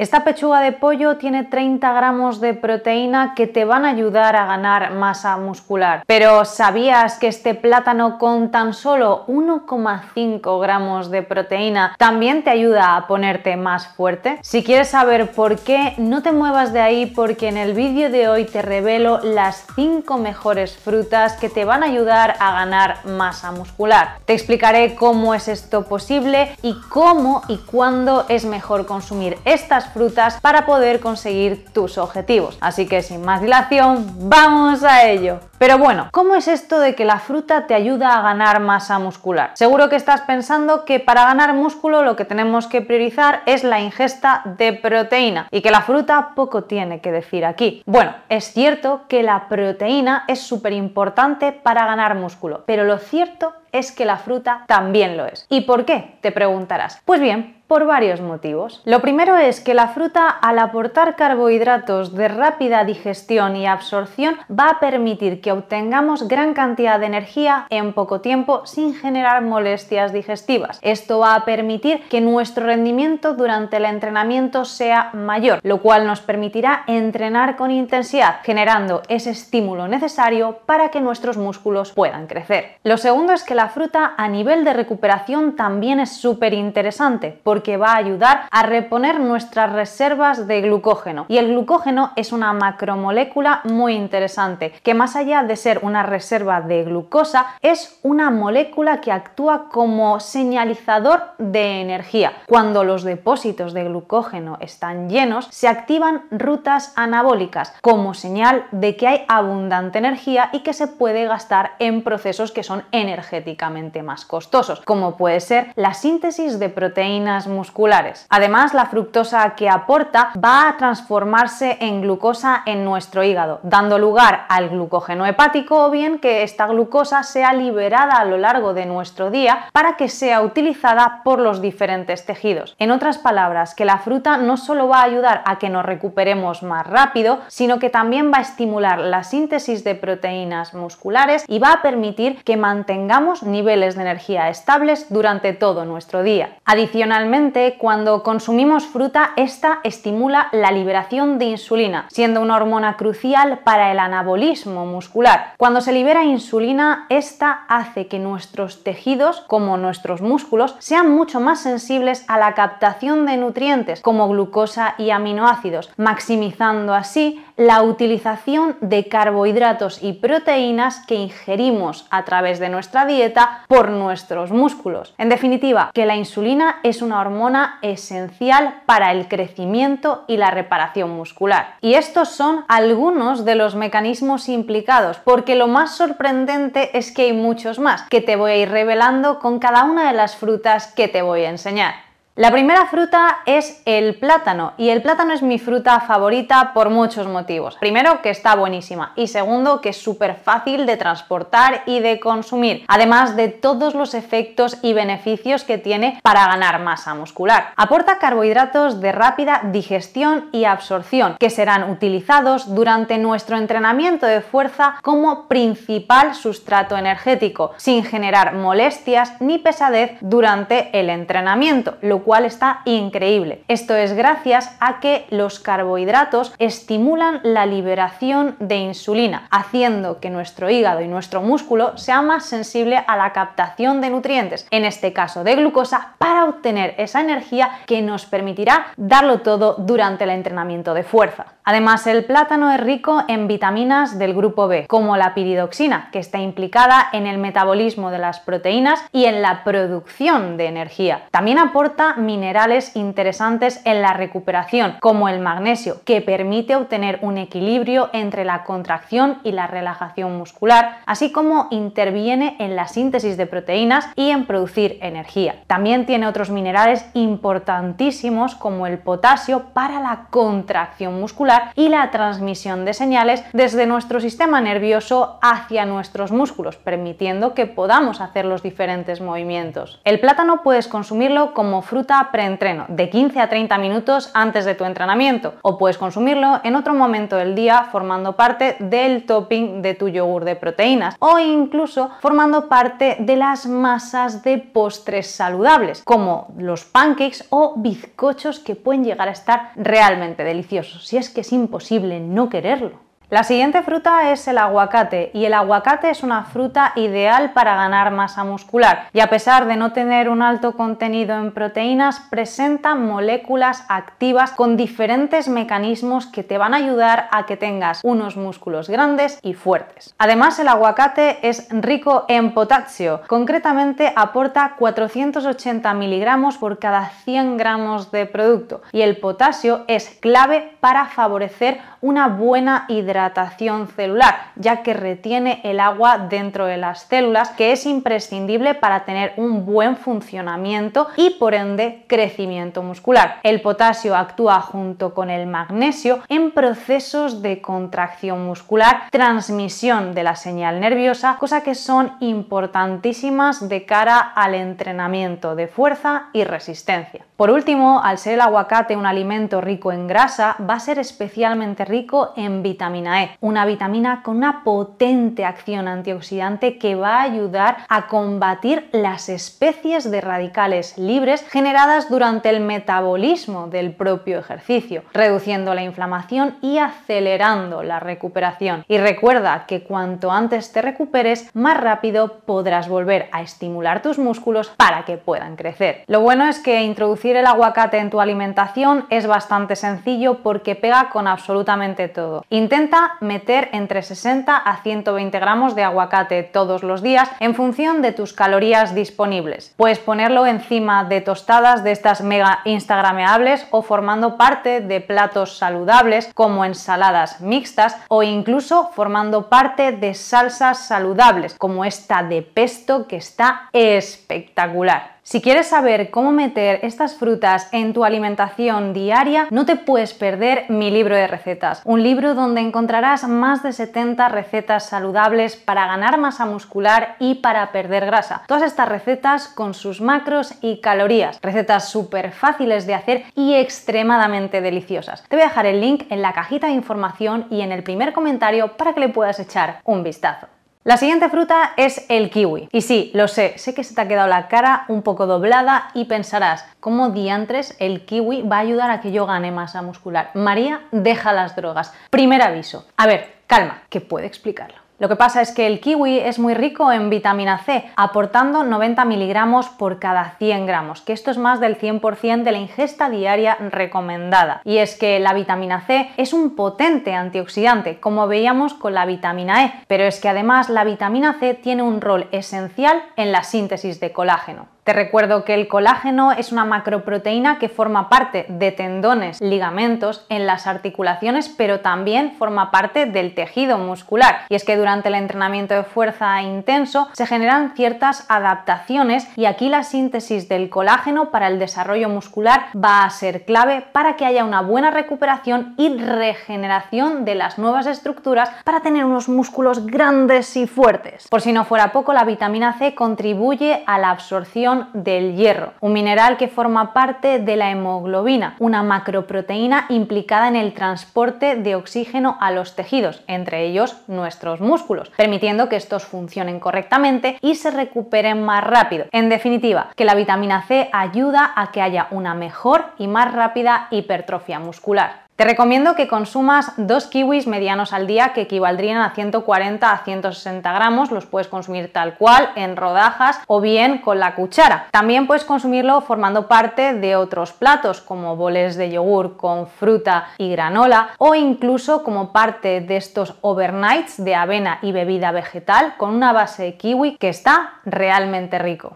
Esta pechuga de pollo tiene 30 gramos de proteína que te van a ayudar a ganar masa muscular. Pero ¿sabías que este plátano con tan solo 1,5 gramos de proteína también te ayuda a ponerte más fuerte? Si quieres saber por qué, no te muevas de ahí porque en el vídeo de hoy te revelo las 5 mejores frutas que te van a ayudar a ganar masa muscular. Te explicaré cómo es esto posible y cómo y cuándo es mejor consumir estas frutas para poder conseguir tus objetivos. Así que sin más dilación, ¡vamos a ello! Pero bueno, ¿cómo es esto de que la fruta te ayuda a ganar masa muscular? Seguro que estás pensando que para ganar músculo lo que tenemos que priorizar es la ingesta de proteína y que la fruta poco tiene que decir aquí. Bueno, es cierto que la proteína es súper importante para ganar músculo, pero lo cierto es que la fruta también lo es. ¿Y por qué? Te preguntarás. Pues bien, por varios motivos. Lo primero es que la fruta, al aportar carbohidratos de rápida digestión y absorción, va a permitir que obtengamos gran cantidad de energía en poco tiempo sin generar molestias digestivas. Esto va a permitir que nuestro rendimiento durante el entrenamiento sea mayor, lo cual nos permitirá entrenar con intensidad, generando ese estímulo necesario para que nuestros músculos puedan crecer. Lo segundo es que la fruta a nivel de recuperación también es súper interesante porque va a ayudar a reponer nuestras reservas de glucógeno y el glucógeno es una macromolécula muy interesante que más allá de ser una reserva de glucosa, es una molécula que actúa como señalizador de energía. Cuando los depósitos de glucógeno están llenos, se activan rutas anabólicas como señal de que hay abundante energía y que se puede gastar en procesos que son energéticamente más costosos, como puede ser la síntesis de proteínas musculares. Además, la fructosa que aporta va a transformarse en glucosa en nuestro hígado, dando lugar al glucógeno hepático o bien que esta glucosa sea liberada a lo largo de nuestro día para que sea utilizada por los diferentes tejidos. En otras palabras, que la fruta no solo va a ayudar a que nos recuperemos más rápido, sino que también va a estimular la síntesis de proteínas musculares y va a permitir que mantengamos niveles de energía estables durante todo nuestro día. Adicionalmente, cuando consumimos fruta, esta estimula la liberación de insulina, siendo una hormona crucial para el anabolismo muscular cuando se libera insulina, esta hace que nuestros tejidos, como nuestros músculos, sean mucho más sensibles a la captación de nutrientes como glucosa y aminoácidos, maximizando así la utilización de carbohidratos y proteínas que ingerimos a través de nuestra dieta por nuestros músculos. En definitiva, que la insulina es una hormona esencial para el crecimiento y la reparación muscular. Y estos son algunos de los mecanismos implicados porque lo más sorprendente es que hay muchos más, que te voy a ir revelando con cada una de las frutas que te voy a enseñar. La primera fruta es el plátano y el plátano es mi fruta favorita por muchos motivos. Primero, que está buenísima y segundo, que es súper fácil de transportar y de consumir, además de todos los efectos y beneficios que tiene para ganar masa muscular. Aporta carbohidratos de rápida digestión y absorción que serán utilizados durante nuestro entrenamiento de fuerza como principal sustrato energético, sin generar molestias ni pesadez durante el entrenamiento, lo cual está increíble. Esto es gracias a que los carbohidratos estimulan la liberación de insulina, haciendo que nuestro hígado y nuestro músculo sea más sensible a la captación de nutrientes, en este caso de glucosa, para obtener esa energía que nos permitirá darlo todo durante el entrenamiento de fuerza. Además, el plátano es rico en vitaminas del grupo B, como la piridoxina, que está implicada en el metabolismo de las proteínas y en la producción de energía. También aporta minerales interesantes en la recuperación, como el magnesio, que permite obtener un equilibrio entre la contracción y la relajación muscular, así como interviene en la síntesis de proteínas y en producir energía. También tiene otros minerales importantísimos como el potasio para la contracción muscular y la transmisión de señales desde nuestro sistema nervioso hacia nuestros músculos, permitiendo que podamos hacer los diferentes movimientos. El plátano puedes consumirlo como fruta preentreno, de 15 a 30 minutos antes de tu entrenamiento, o puedes consumirlo en otro momento del día formando parte del topping de tu yogur de proteínas o incluso formando parte de las masas de postres saludables, como los pancakes o bizcochos que pueden llegar a estar realmente deliciosos, si es que es imposible no quererlo. La siguiente fruta es el aguacate y el aguacate es una fruta ideal para ganar masa muscular y a pesar de no tener un alto contenido en proteínas presenta moléculas activas con diferentes mecanismos que te van a ayudar a que tengas unos músculos grandes y fuertes. Además el aguacate es rico en potasio, concretamente aporta 480 miligramos por cada 100 gramos de producto y el potasio es clave para favorecer una buena hidratación hidratación celular, ya que retiene el agua dentro de las células, que es imprescindible para tener un buen funcionamiento y por ende crecimiento muscular. El potasio actúa junto con el magnesio en procesos de contracción muscular, transmisión de la señal nerviosa, cosa que son importantísimas de cara al entrenamiento de fuerza y resistencia. Por último, al ser el aguacate un alimento rico en grasa, va a ser especialmente rico en vitamina E, una vitamina con una potente acción antioxidante que va a ayudar a combatir las especies de radicales libres generadas durante el metabolismo del propio ejercicio, reduciendo la inflamación y acelerando la recuperación. Y recuerda que cuanto antes te recuperes, más rápido podrás volver a estimular tus músculos para que puedan crecer. Lo bueno es que introducir el aguacate en tu alimentación es bastante sencillo porque pega con absolutamente todo. Intenta meter entre 60 a 120 gramos de aguacate todos los días en función de tus calorías disponibles. Puedes ponerlo encima de tostadas de estas mega instagrameables o formando parte de platos saludables como ensaladas mixtas o incluso formando parte de salsas saludables como esta de pesto que está espectacular. Si quieres saber cómo meter estas frutas en tu alimentación diaria, no te puedes perder mi libro de recetas, un libro donde encontrarás más de 70 recetas saludables para ganar masa muscular y para perder grasa. Todas estas recetas con sus macros y calorías, recetas súper fáciles de hacer y extremadamente deliciosas. Te voy a dejar el link en la cajita de información y en el primer comentario para que le puedas echar un vistazo. La siguiente fruta es el kiwi. Y sí, lo sé, sé que se te ha quedado la cara un poco doblada y pensarás, ¿cómo diantres el kiwi va a ayudar a que yo gane masa muscular? María, deja las drogas. Primer aviso. A ver, calma, que puede explicarlo. Lo que pasa es que el kiwi es muy rico en vitamina C, aportando 90 miligramos por cada 100 gramos, que esto es más del 100% de la ingesta diaria recomendada. Y es que la vitamina C es un potente antioxidante, como veíamos con la vitamina E, pero es que además la vitamina C tiene un rol esencial en la síntesis de colágeno. Te recuerdo que el colágeno es una macroproteína que forma parte de tendones, ligamentos, en las articulaciones, pero también forma parte del tejido muscular. Y es que durante el entrenamiento de fuerza intenso se generan ciertas adaptaciones y aquí la síntesis del colágeno para el desarrollo muscular va a ser clave para que haya una buena recuperación y regeneración de las nuevas estructuras para tener unos músculos grandes y fuertes. Por si no fuera poco, la vitamina C contribuye a la absorción del hierro, un mineral que forma parte de la hemoglobina, una macroproteína implicada en el transporte de oxígeno a los tejidos, entre ellos nuestros músculos, permitiendo que estos funcionen correctamente y se recuperen más rápido. En definitiva, que la vitamina C ayuda a que haya una mejor y más rápida hipertrofia muscular. Te recomiendo que consumas dos kiwis medianos al día que equivaldrían a 140 a 160 gramos, los puedes consumir tal cual, en rodajas o bien con la cuchara. También puedes consumirlo formando parte de otros platos como boles de yogur con fruta y granola o incluso como parte de estos overnights de avena y bebida vegetal con una base de kiwi que está realmente rico.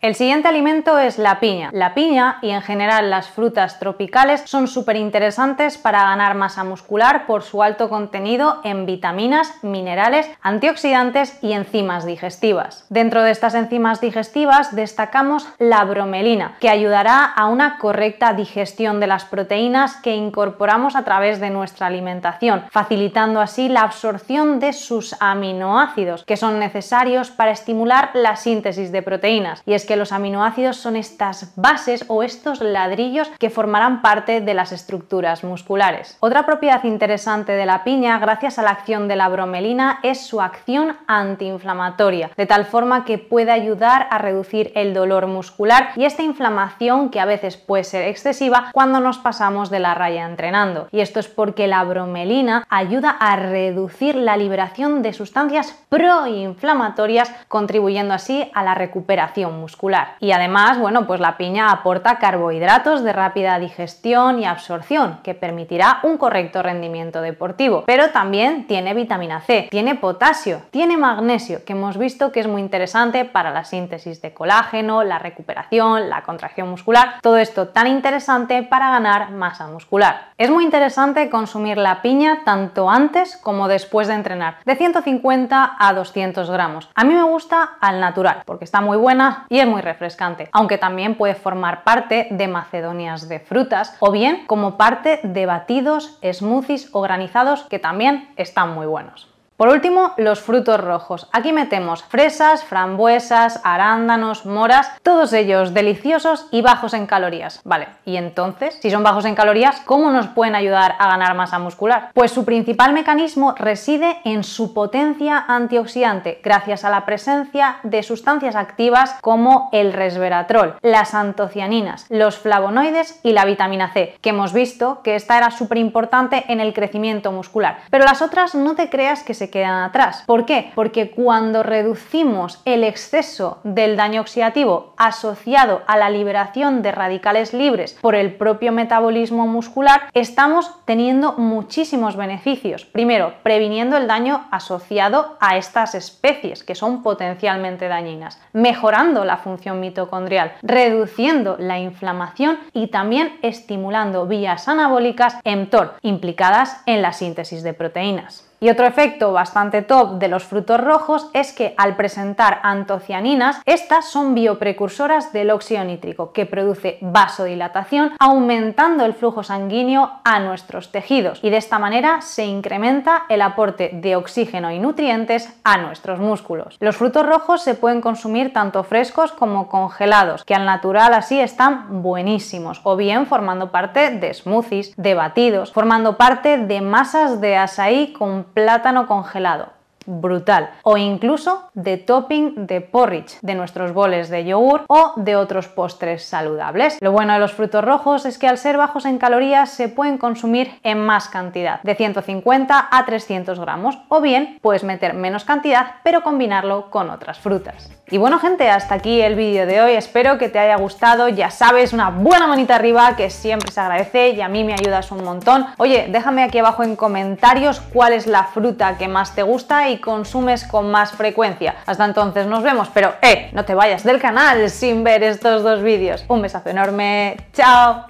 El siguiente alimento es la piña. La piña y en general las frutas tropicales son súper interesantes para ganar masa muscular por su alto contenido en vitaminas, minerales, antioxidantes y enzimas digestivas. Dentro de estas enzimas digestivas destacamos la bromelina, que ayudará a una correcta digestión de las proteínas que incorporamos a través de nuestra alimentación, facilitando así la absorción de sus aminoácidos, que son necesarios para estimular la síntesis de proteínas. Y que los aminoácidos son estas bases o estos ladrillos que formarán parte de las estructuras musculares. Otra propiedad interesante de la piña, gracias a la acción de la bromelina, es su acción antiinflamatoria, de tal forma que puede ayudar a reducir el dolor muscular y esta inflamación que a veces puede ser excesiva cuando nos pasamos de la raya entrenando. Y esto es porque la bromelina ayuda a reducir la liberación de sustancias proinflamatorias, contribuyendo así a la recuperación muscular. Y además, bueno, pues la piña aporta carbohidratos de rápida digestión y absorción, que permitirá un correcto rendimiento deportivo. Pero también tiene vitamina C, tiene potasio, tiene magnesio, que hemos visto que es muy interesante para la síntesis de colágeno, la recuperación, la contracción muscular, todo esto tan interesante para ganar masa muscular. Es muy interesante consumir la piña tanto antes como después de entrenar, de 150 a 200 gramos. A mí me gusta al natural, porque está muy buena y es muy refrescante, aunque también puede formar parte de macedonias de frutas o bien como parte de batidos, smoothies o granizados que también están muy buenos. Por último, los frutos rojos. Aquí metemos fresas, frambuesas, arándanos, moras, todos ellos deliciosos y bajos en calorías. Vale, y entonces, si son bajos en calorías, ¿cómo nos pueden ayudar a ganar masa muscular? Pues su principal mecanismo reside en su potencia antioxidante, gracias a la presencia de sustancias activas como el resveratrol, las antocianinas, los flavonoides y la vitamina C, que hemos visto que esta era súper importante en el crecimiento muscular. Pero las otras no te creas que se quedan atrás. ¿Por qué? Porque cuando reducimos el exceso del daño oxidativo asociado a la liberación de radicales libres por el propio metabolismo muscular, estamos teniendo muchísimos beneficios. Primero, previniendo el daño asociado a estas especies que son potencialmente dañinas, mejorando la función mitocondrial, reduciendo la inflamación y también estimulando vías anabólicas mTOR implicadas en la síntesis de proteínas. Y otro efecto bastante top de los frutos rojos es que al presentar antocianinas, estas son bioprecursoras del óxido nítrico, que produce vasodilatación, aumentando el flujo sanguíneo a nuestros tejidos. Y de esta manera se incrementa el aporte de oxígeno y nutrientes a nuestros músculos. Los frutos rojos se pueden consumir tanto frescos como congelados, que al natural así están buenísimos, o bien formando parte de smoothies, de batidos, formando parte de masas de asaí con plátano congelado brutal o incluso de topping de porridge de nuestros boles de yogur o de otros postres saludables. Lo bueno de los frutos rojos es que al ser bajos en calorías se pueden consumir en más cantidad, de 150 a 300 gramos, o bien puedes meter menos cantidad pero combinarlo con otras frutas. Y bueno gente, hasta aquí el vídeo de hoy, espero que te haya gustado, ya sabes, una buena manita arriba que siempre se agradece y a mí me ayudas un montón. Oye, déjame aquí abajo en comentarios cuál es la fruta que más te gusta y consumes con más frecuencia. Hasta entonces nos vemos, pero eh, no te vayas del canal sin ver estos dos vídeos. Un besazo enorme, chao.